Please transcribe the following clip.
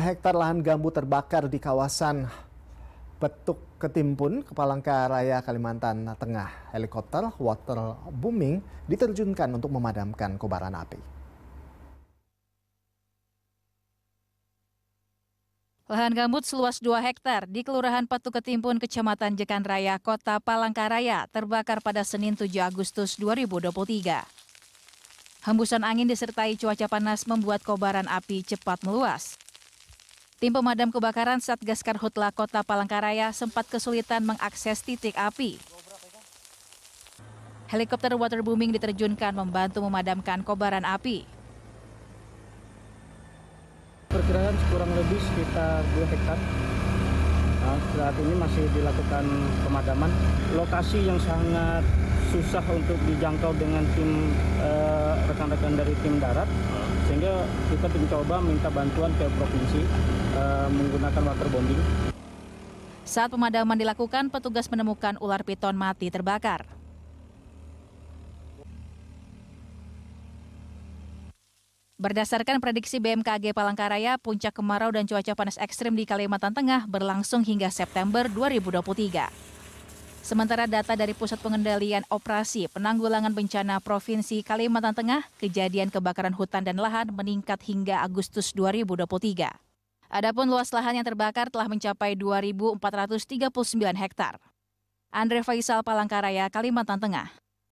hektar lahan gambut terbakar di kawasan Petuk Ketimpun, Kepalangka Raya, Kalimantan Tengah. Helikopter water booming diterjunkan untuk memadamkan kobaran api. Lahan gambut seluas 2 hektar di Kelurahan Patu Ketimpun, Kecamatan Jekan Raya, Kota Palangkaraya terbakar pada Senin 7 Agustus 2023. Hembusan angin disertai cuaca panas membuat kobaran api cepat meluas. Tim pemadam kebakaran Satgas Karhutla Kota Palangkaraya sempat kesulitan mengakses titik api. Helikopter waterbombing diterjunkan membantu memadamkan kobaran api. Perkiraan kurang lebih sekitar 2 hektar. Nah, saat ini masih dilakukan pemadaman. Lokasi yang sangat susah untuk dijangkau dengan tim eh, rekan-rekan eh, dari tim darat sehingga kita mencoba minta bantuan ke provinsi uh, menggunakan water Saat pemadaman dilakukan, petugas menemukan ular piton mati terbakar. Berdasarkan prediksi BMKG Palangkaraya, puncak kemarau dan cuaca panas ekstrim di Kalimantan Tengah berlangsung hingga September 2023. Sementara data dari Pusat Pengendalian Operasi Penanggulangan Bencana Provinsi Kalimantan Tengah, kejadian kebakaran hutan dan lahan meningkat hingga Agustus 2023. Adapun luas lahan yang terbakar telah mencapai 2.439 hektar. Andre Faisal Palangkaraya, Kalimantan Tengah.